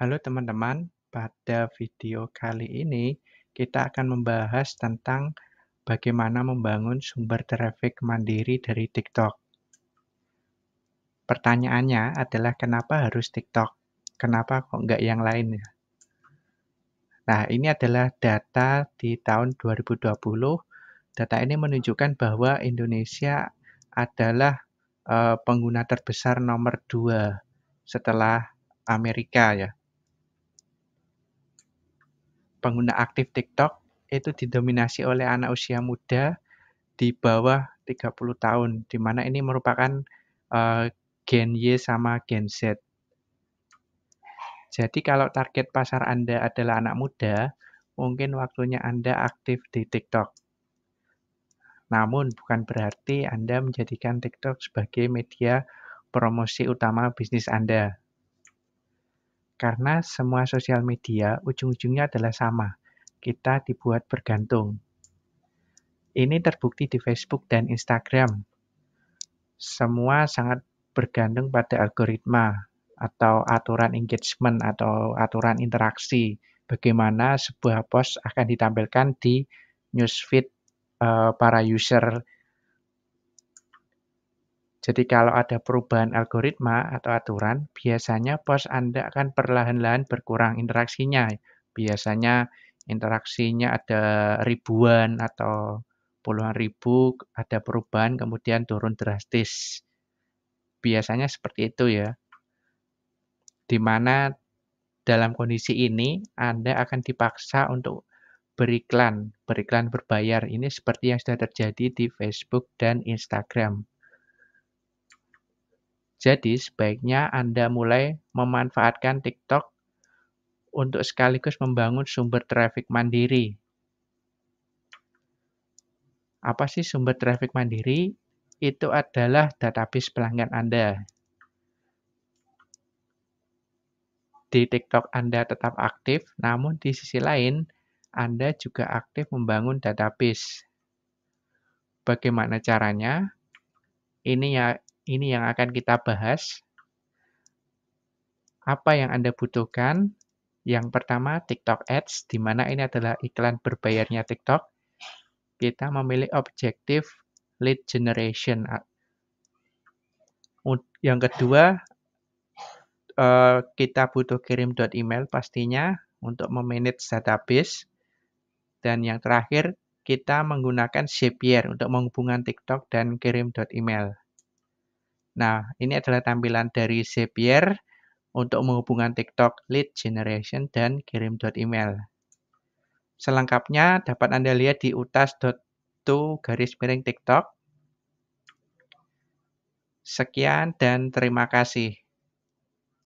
Halo teman-teman, pada video kali ini kita akan membahas tentang bagaimana membangun sumber traffic mandiri dari TikTok. Pertanyaannya adalah kenapa harus TikTok? Kenapa kok nggak yang lain Nah, ini adalah data di tahun 2020. Data ini menunjukkan bahwa Indonesia adalah eh, pengguna terbesar nomor 2 setelah Amerika ya pengguna aktif TikTok itu didominasi oleh anak usia muda di bawah 30 tahun, di mana ini merupakan uh, Gen Y sama Gen Z. Jadi kalau target pasar Anda adalah anak muda, mungkin waktunya Anda aktif di TikTok. Namun bukan berarti Anda menjadikan TikTok sebagai media promosi utama bisnis Anda. Karena semua sosial media ujung-ujungnya adalah sama. Kita dibuat bergantung. Ini terbukti di Facebook dan Instagram. Semua sangat bergantung pada algoritma atau aturan engagement atau aturan interaksi. Bagaimana sebuah post akan ditampilkan di newsfeed eh, para user jadi kalau ada perubahan algoritma atau aturan, biasanya pos Anda akan perlahan-lahan berkurang interaksinya. Biasanya interaksinya ada ribuan atau puluhan ribu, ada perubahan kemudian turun drastis. Biasanya seperti itu ya. Dimana dalam kondisi ini Anda akan dipaksa untuk beriklan, beriklan berbayar. Ini seperti yang sudah terjadi di Facebook dan Instagram jadi sebaiknya Anda mulai memanfaatkan TikTok untuk sekaligus membangun sumber traffic mandiri. Apa sih sumber traffic mandiri? Itu adalah database pelanggan Anda. Di TikTok Anda tetap aktif, namun di sisi lain Anda juga aktif membangun database. Bagaimana caranya? Ini ya ini yang akan kita bahas. Apa yang Anda butuhkan? Yang pertama, TikTok Ads, di mana ini adalah iklan berbayarnya TikTok. Kita memilih objektif lead generation. Yang kedua, eh, kita butuh kirim email pastinya untuk memanage database. Dan yang terakhir, kita menggunakan Zapier untuk menghubungkan TikTok dan kirim email. Nah, ini adalah tampilan dari Zapier untuk menghubungkan TikTok lead generation dan kirim email. Selengkapnya dapat Anda lihat di utas. To garis miring TikTok. Sekian dan terima kasih.